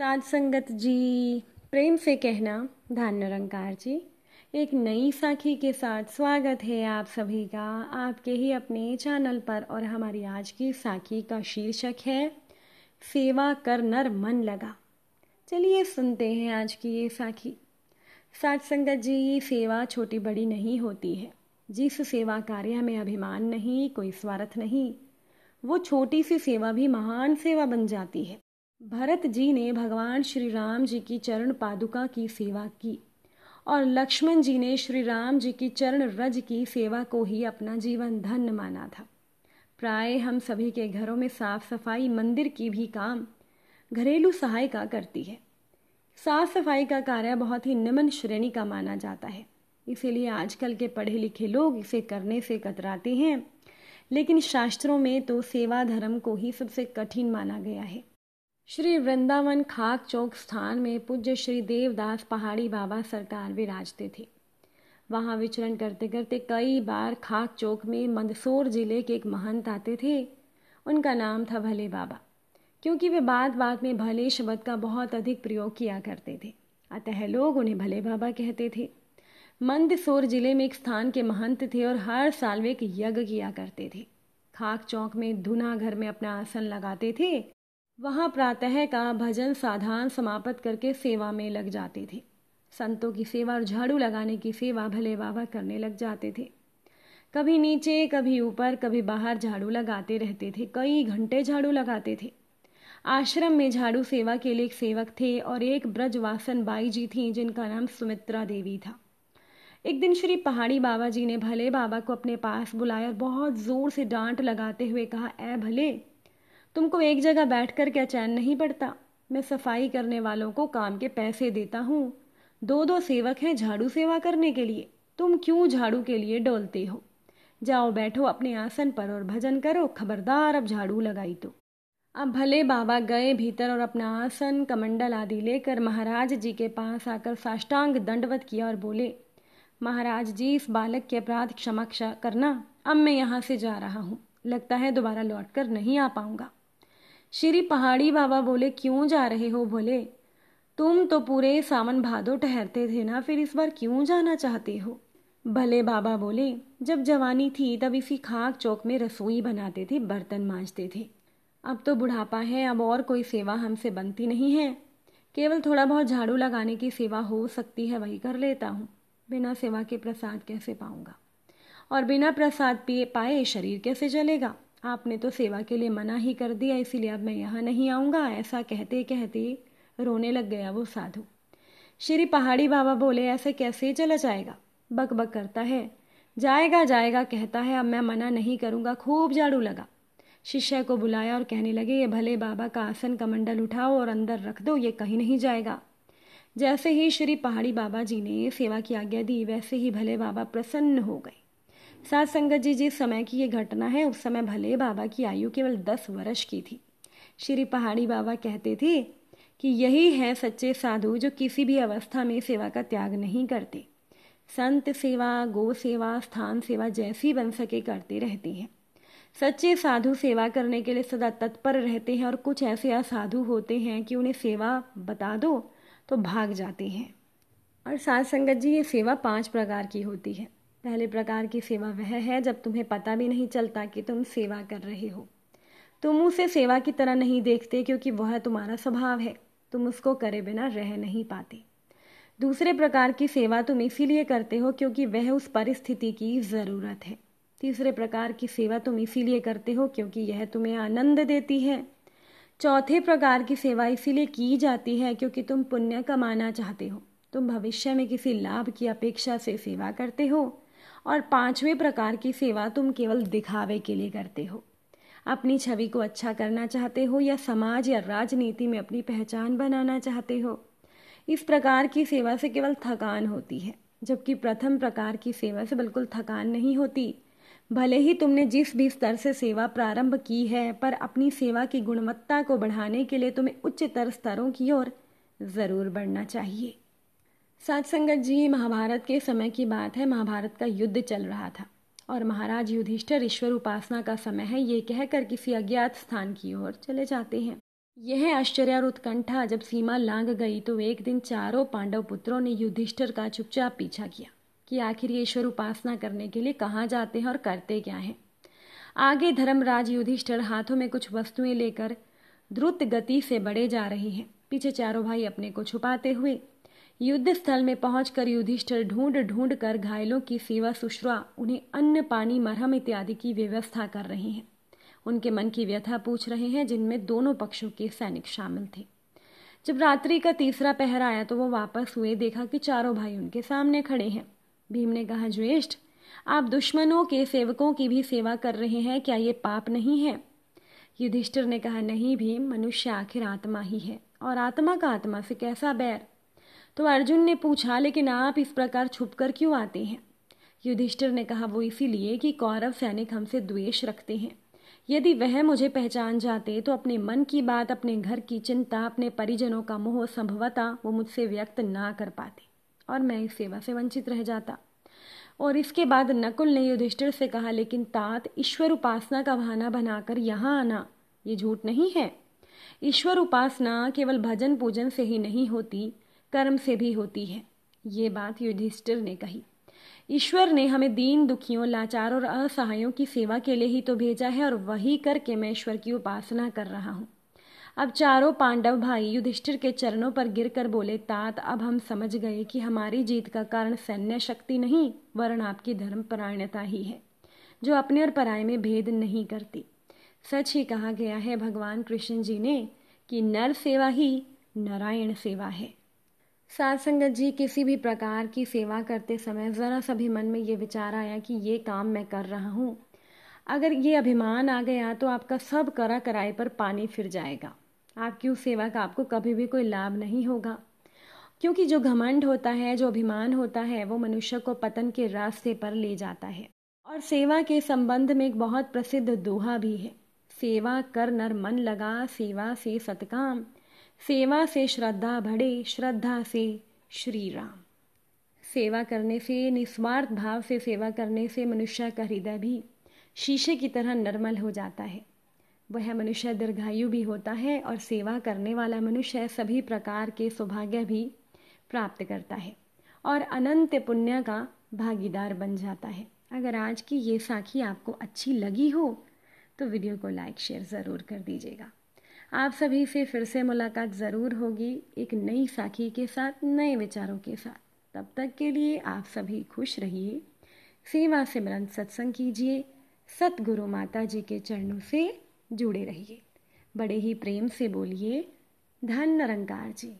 साध संगत जी प्रेम से कहना धान निरंकार जी एक नई साखी के साथ स्वागत है आप सभी का आपके ही अपने चैनल पर और हमारी आज की साखी का शीर्षक है सेवा कर नर मन लगा चलिए सुनते हैं आज की ये साखी साध संगत जी सेवा छोटी बड़ी नहीं होती है जिस सेवा कार्य में अभिमान नहीं कोई स्वार्थ नहीं वो छोटी सी सेवा भी महान सेवा बन जाती है भरत जी ने भगवान श्री राम जी की चरण पादुका की सेवा की और लक्ष्मण जी ने श्री राम जी की चरण रज की सेवा को ही अपना जीवन धन्य माना था प्राय हम सभी के घरों में साफ सफाई मंदिर की भी काम घरेलू सहायिका करती है साफ सफाई का कार्य बहुत ही निम्न श्रेणी का माना जाता है इसीलिए आजकल के पढ़े लिखे लोग इसे करने से कतराते हैं लेकिन शास्त्रों में तो सेवा धर्म को ही सबसे कठिन माना गया है श्री वृंदावन खाक चौक स्थान में पूज्य श्री देवदास पहाड़ी बाबा सरकार विराजते थे वहाँ विचरण करते करते कई बार खाक चौक में मंदसौर जिले के एक महंत आते थे उनका नाम था भले बाबा क्योंकि वे बात बात में भले शब्द का बहुत अधिक प्रयोग किया करते थे अतः लोग उन्हें भले बाबा कहते थे मंदसौर जिले में एक स्थान के महंत थे और हर साल वे एक यज्ञ किया करते थे खाक चौक में धुना घर में अपना आसन लगाते थे वहाँ प्रातः का भजन साधान समाप्त करके सेवा में लग जाते थे संतों की सेवा और झाड़ू लगाने की सेवा भले बाबा करने लग जाते थे कभी नीचे कभी ऊपर कभी बाहर झाड़ू लगाते रहते थे कई घंटे झाड़ू लगाते थे आश्रम में झाड़ू सेवा के लिए एक सेवक थे और एक ब्रजवासन बाई जी थी जिनका नाम सुमित्रा देवी था एक दिन श्री पहाड़ी बाबा जी ने भले बाबा को अपने पास बुलाया और बहुत ज़ोर से डांट लगाते हुए कहा ए भले तुमको एक जगह बैठ कर क्या चैन नहीं पड़ता मैं सफाई करने वालों को काम के पैसे देता हूँ दो दो सेवक हैं झाड़ू सेवा करने के लिए तुम क्यों झाड़ू के लिए डोलते हो जाओ बैठो अपने आसन पर और भजन करो खबरदार अब झाड़ू लगाई तो अब भले बाबा गए भीतर और अपना आसन कमंडल आदि लेकर महाराज जी के पास आकर साष्टांग दंडवत किया और बोले महाराज जी इस बालक के अपराध क्षमा करना अब मैं यहाँ से जा रहा हूँ लगता है दोबारा लौट कर नहीं आ पाऊँगा श्री पहाड़ी बाबा बोले क्यों जा रहे हो बोले तुम तो पूरे सावन भादो ठहरते थे ना फिर इस बार क्यों जाना चाहते हो भले बाबा बोले जब जवानी थी तब इसी खाक चौक में रसोई बनाते थे बर्तन मांजते थे अब तो बुढ़ापा है अब और कोई सेवा हमसे बनती नहीं है केवल थोड़ा बहुत झाड़ू लगाने की सेवा हो सकती है वही कर लेता हूँ बिना सेवा के प्रसाद कैसे पाऊँगा और बिना प्रसाद पिए पाए शरीर कैसे चलेगा आपने तो सेवा के लिए मना ही कर दिया इसीलिए अब मैं यहाँ नहीं आऊँगा ऐसा कहते कहते रोने लग गया वो साधु श्री पहाड़ी बाबा बोले ऐसे कैसे चला जाएगा बक बक करता है जाएगा जाएगा कहता है अब मैं मना नहीं करूँगा खूब झाड़ू लगा शिष्य को बुलाया और कहने लगे ये भले बाबा का आसन कमंडल उठाओ और अंदर रख दो ये कहीं नहीं जाएगा जैसे ही श्री पहाड़ी बाबा जी ने सेवा की आज्ञा दी वैसे ही भले बाबा प्रसन्न हो गए सात संगत जी जिस समय की ये घटना है उस समय भले बाबा की आयु केवल दस वर्ष की थी श्री पहाड़ी बाबा कहते थे कि यही है सच्चे साधु जो किसी भी अवस्था में सेवा का त्याग नहीं करते संत सेवा गो सेवा स्थान सेवा जैसी बन सके करते रहते हैं सच्चे साधु सेवा करने के लिए सदा तत्पर रहते हैं और कुछ ऐसे असाधु होते हैं कि उन्हें सेवा बता दो तो भाग जाते हैं और साध संगत जी ये सेवा पांच प्रकार की होती है पहले प्रकार की सेवा वह है जब तुम्हें पता भी नहीं चलता कि तुम सेवा कर रहे हो तुम उसे सेवा की तरह नहीं देखते क्योंकि वह तुम्हारा स्वभाव है तुम उसको करे बिना रह नहीं पाते दूसरे प्रकार की सेवा तुम इसीलिए करते हो क्योंकि वह उस परिस्थिति की ज़रूरत है तीसरे प्रकार की सेवा तुम इसीलिए करते हो क्योंकि यह तुम्हें आनंद देती है चौथे प्रकार की सेवा इसीलिए की जाती है क्योंकि तुम पुण्य कमाना चाहते हो तुम भविष्य में किसी लाभ की अपेक्षा से सेवा करते हो और पांचवें प्रकार की सेवा तुम केवल दिखावे के लिए करते हो अपनी छवि को अच्छा करना चाहते हो या समाज या राजनीति में अपनी पहचान बनाना चाहते हो इस प्रकार की सेवा से केवल थकान होती है जबकि प्रथम प्रकार की सेवा से बिल्कुल थकान नहीं होती भले ही तुमने जिस भी स्तर से सेवा प्रारंभ की है पर अपनी सेवा की गुणवत्ता को बढ़ाने के लिए तुम्हें उच्चतर स्तरों की ओर ज़रूर बढ़ना चाहिए सात संगत जी महाभारत के समय की बात है महाभारत का युद्ध चल रहा था और महाराज युधिष्ठर ईश्वर उपासना का समय है ये कहकर किसी अज्ञात स्थान की ओर चले जाते हैं यह आश्चर्य और उत्कंठा जब सीमा लांग गई तो एक दिन चारों पांडव पुत्रों ने युधिष्ठर का चुपचाप पीछा किया कि आखिर ये ईश्वर उपासना करने के लिए कहाँ जाते हैं और करते क्या हैं आगे धर्मराज युधिष्ठर हाथों में कुछ वस्तुएं लेकर द्रुत गति से बढ़े जा रहे हैं पीछे चारों भाई अपने को छुपाते हुए युद्ध स्थल में पहुंचकर युधिष्ठिर ढूंढ ढूंढ कर घायलों की सेवा सुश्रा उन्हें अन्न पानी मरहम इत्यादि की व्यवस्था कर रहे हैं उनके मन की व्यथा पूछ रहे हैं जिनमें दोनों पक्षों के सैनिक शामिल थे जब रात्रि का तीसरा पहर आया तो वो वापस हुए देखा कि चारों भाई उनके सामने खड़े हैं भीम ने कहा ज्येष्ठ आप दुश्मनों के सेवकों की भी सेवा कर रहे हैं क्या ये पाप नहीं है युधिष्ठिर ने कहा नहीं भीम मनुष्य आखिर आत्मा ही है और आत्मा का आत्मा से कैसा बैर तो अर्जुन ने पूछा लेकिन आप इस प्रकार छुप कर क्यों आते हैं युधिष्ठिर ने कहा वो इसीलिए कि कौरव सैनिक हमसे द्वेष रखते हैं यदि वह मुझे पहचान जाते तो अपने मन की बात अपने घर की चिंता अपने परिजनों का मोह संभवता वो मुझसे व्यक्त ना कर पाते और मैं इस सेवा से वंचित रह जाता और इसके बाद नकुल ने युधिष्ठिर से कहा लेकिन तात ईश्वर उपासना का बहाना बनाकर यहाँ आना ये झूठ नहीं है ईश्वर उपासना केवल भजन पूजन से ही नहीं होती कर्म से भी होती है ये बात युधिष्ठिर ने कही ईश्वर ने हमें दीन दुखियों लाचार और असहायों की सेवा के लिए ही तो भेजा है और वही करके मैं ईश्वर की उपासना कर रहा हूँ अब चारों पांडव भाई युधिष्ठिर के चरणों पर गिरकर बोले तात अब हम समझ गए कि हमारी जीत का कारण सैन्य शक्ति नहीं वरण आपकी धर्मपरायणता ही है जो अपने और पराये में भेद नहीं करती सच ही कहा गया है भगवान कृष्ण जी ने कि नर सेवा ही नारायण सेवा है साध संगत जी किसी भी प्रकार की सेवा करते समय ज़रा सभी मन में ये विचार आया कि ये काम मैं कर रहा हूँ अगर ये अभिमान आ गया तो आपका सब करा कराए पर पानी फिर जाएगा आपकी उस सेवा का आपको कभी भी कोई लाभ नहीं होगा क्योंकि जो घमंड होता है जो अभिमान होता है वो मनुष्य को पतन के रास्ते पर ले जाता है और सेवा के संबंध में एक बहुत प्रसिद्ध दोहा भी है सेवा कर नर मन लगा सेवा से सतकाम सेवा से श्रद्धा बढ़े श्रद्धा से श्री राम सेवा करने से निस्वार्थ भाव से सेवा करने से मनुष्य का हृदय भी शीशे की तरह नर्मल हो जाता है वह मनुष्य दीर्घायु भी होता है और सेवा करने वाला मनुष्य सभी प्रकार के सौभाग्य भी प्राप्त करता है और अनंत पुण्य का भागीदार बन जाता है अगर आज की ये साखी आपको अच्छी लगी हो तो वीडियो को लाइक शेयर ज़रूर कर दीजिएगा आप सभी से फिर से मुलाकात ज़रूर होगी एक नई साखी के साथ नए विचारों के साथ तब तक के लिए आप सभी खुश रहिए सेवा सिमरन सत्संग कीजिए सतगुरु माता जी के चरणों से जुड़े रहिए बड़े ही प्रेम से बोलिए धन निरंकार जी